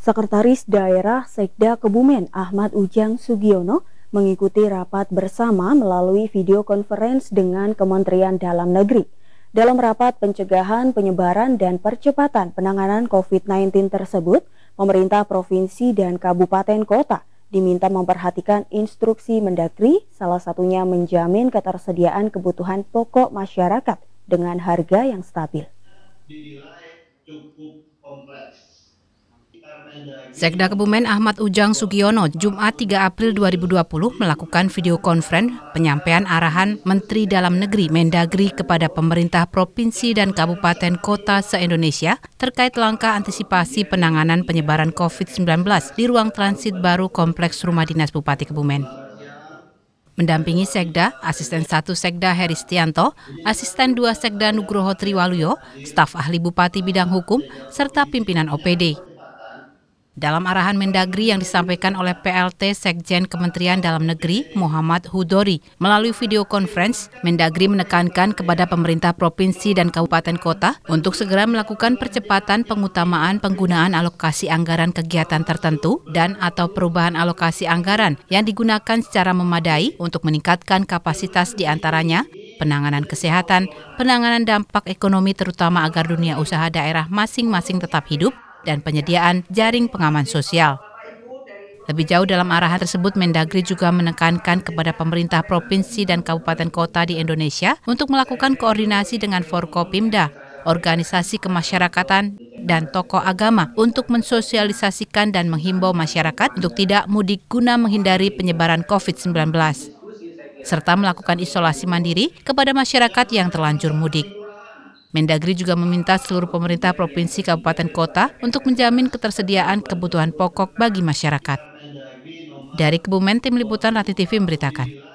Sekretaris Daerah Sekda Kebumen Ahmad Ujang Sugiono mengikuti rapat bersama melalui video conference dengan Kementerian Dalam Negeri. Dalam rapat pencegahan, penyebaran, dan percepatan penanganan COVID-19 tersebut, pemerintah provinsi dan kabupaten kota diminta memperhatikan instruksi mendagri, salah satunya menjamin ketersediaan kebutuhan pokok masyarakat dengan harga yang stabil. Dinilai cukup Sekda Kebumen Ahmad Ujang Sugiono Jumat 3 April 2020 melakukan video konferen penyampaian arahan Menteri Dalam Negeri Mendagri kepada pemerintah provinsi dan kabupaten kota se-Indonesia terkait langkah antisipasi penanganan penyebaran COVID-19 di ruang transit baru Kompleks Rumah Dinas Bupati Kebumen. Mendampingi Sekda, Asisten 1 Sekda Heri Stianto, Asisten 2 Sekda Nugroho Triwaluyo, staf ahli Bupati Bidang Hukum, serta pimpinan OPD. Dalam arahan Mendagri yang disampaikan oleh PLT Sekjen Kementerian Dalam Negeri Muhammad Hudori melalui video conference, Mendagri menekankan kepada pemerintah provinsi dan kabupaten kota untuk segera melakukan percepatan pengutamaan penggunaan alokasi anggaran kegiatan tertentu dan atau perubahan alokasi anggaran yang digunakan secara memadai untuk meningkatkan kapasitas di antaranya penanganan kesehatan, penanganan dampak ekonomi terutama agar dunia usaha daerah masing-masing tetap hidup, dan penyediaan jaring pengaman sosial. Lebih jauh dalam arahan tersebut, Mendagri juga menekankan kepada pemerintah provinsi dan kabupaten kota di Indonesia untuk melakukan koordinasi dengan Forkopimda, organisasi kemasyarakatan, dan tokoh agama untuk mensosialisasikan dan menghimbau masyarakat untuk tidak mudik guna menghindari penyebaran COVID-19 serta melakukan isolasi mandiri kepada masyarakat yang terlanjur mudik. Mendagri juga meminta seluruh pemerintah provinsi kabupaten kota untuk menjamin ketersediaan kebutuhan pokok bagi masyarakat. Dari Kebumen, Tim Liputan Rati TV memberitakan.